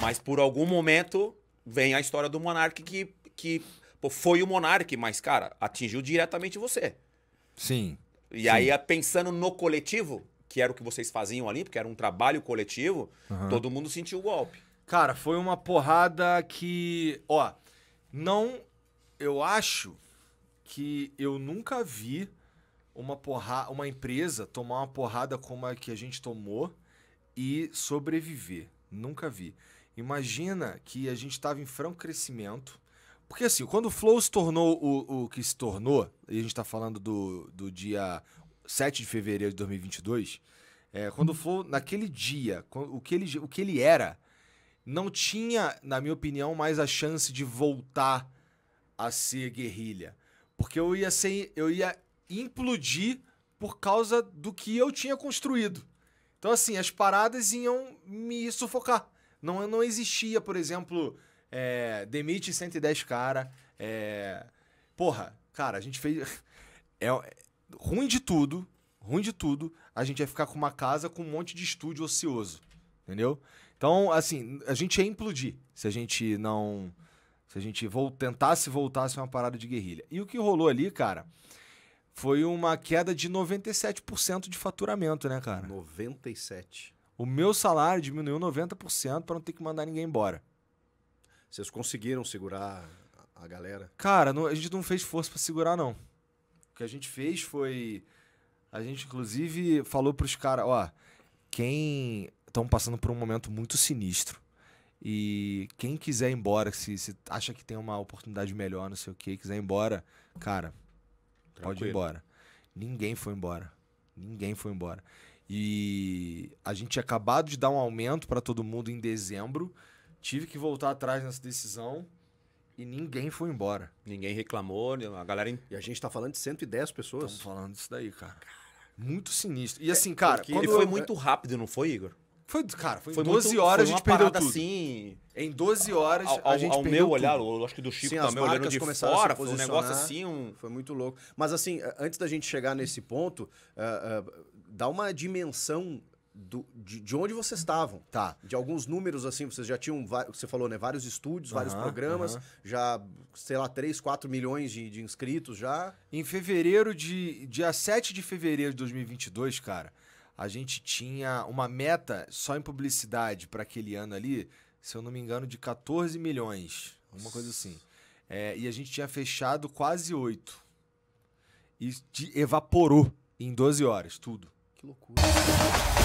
Mas por algum momento vem a história do Monarque que, que pô, foi o Monarque, mas, cara, atingiu diretamente você. Sim. E sim. aí, pensando no coletivo, que era o que vocês faziam ali, porque era um trabalho coletivo, uhum. todo mundo sentiu o golpe. Cara, foi uma porrada que. Ó, não. Eu acho que eu nunca vi uma porra, uma empresa tomar uma porrada como a que a gente tomou e sobreviver. Nunca vi. Imagina que a gente estava em franco crescimento. Porque assim, quando o Flow se tornou o, o que se tornou, e a gente está falando do, do dia 7 de fevereiro de 2022, é, quando o Flow, naquele dia, o que, ele, o que ele era, não tinha, na minha opinião, mais a chance de voltar a ser guerrilha. Porque eu ia, ser, eu ia implodir por causa do que eu tinha construído. Então, assim, as paradas iam me sufocar. Não, não existia, por exemplo, é, demite 110 cara. É, porra, cara, a gente fez. É, ruim de tudo, ruim de tudo, a gente ia ficar com uma casa com um monte de estúdio ocioso. Entendeu? Então, assim, a gente ia implodir se a gente não. Se a gente vol tentasse voltar a ser uma parada de guerrilha. E o que rolou ali, cara, foi uma queda de 97% de faturamento, né, cara? 97%. O meu salário diminuiu 90% para não ter que mandar ninguém embora. Vocês conseguiram segurar a galera? Cara, não, a gente não fez força para segurar, não. O que a gente fez foi. A gente, inclusive, falou para os caras: ó, quem. Estão passando por um momento muito sinistro. E quem quiser ir embora, se, se, acha que tem uma oportunidade melhor, não sei o que, quiser ir embora, cara, Tranquilo. pode ir embora. Ninguém foi embora. Ninguém foi embora. E a gente tinha acabado de dar um aumento para todo mundo em dezembro. Tive que voltar atrás nessa decisão e ninguém foi embora. Ninguém reclamou, né? a galera. E a gente tá falando de 110 pessoas. Estamos falando disso daí, cara. Muito sinistro. E é, assim, cara. quando e foi eu... muito rápido, não foi, Igor? Foi, cara, foi, foi 12 muito, horas foi a gente perdeu tudo. Assim, em 12 horas ao, ao, a gente ao perdeu meu olhar, eu acho que do Chico Sim, também, olhando de fora, foi um negócio assim, um... foi muito louco. Mas assim, antes da gente chegar nesse ponto, uh, uh, dá uma dimensão do, de, de, onde vocês estavam. Tá. De alguns números, assim, vocês já tinham, você falou, né? Vários estúdios, uhum, vários programas, uhum. já, sei lá, 3, 4 milhões de, de, inscritos já. Em fevereiro de. Dia 7 de fevereiro de 2022, cara, a gente tinha uma meta só em publicidade para aquele ano ali, se eu não me engano, de 14 milhões. Uma coisa assim. É, e a gente tinha fechado quase 8. E evaporou em 12 horas, tudo. Que loucura.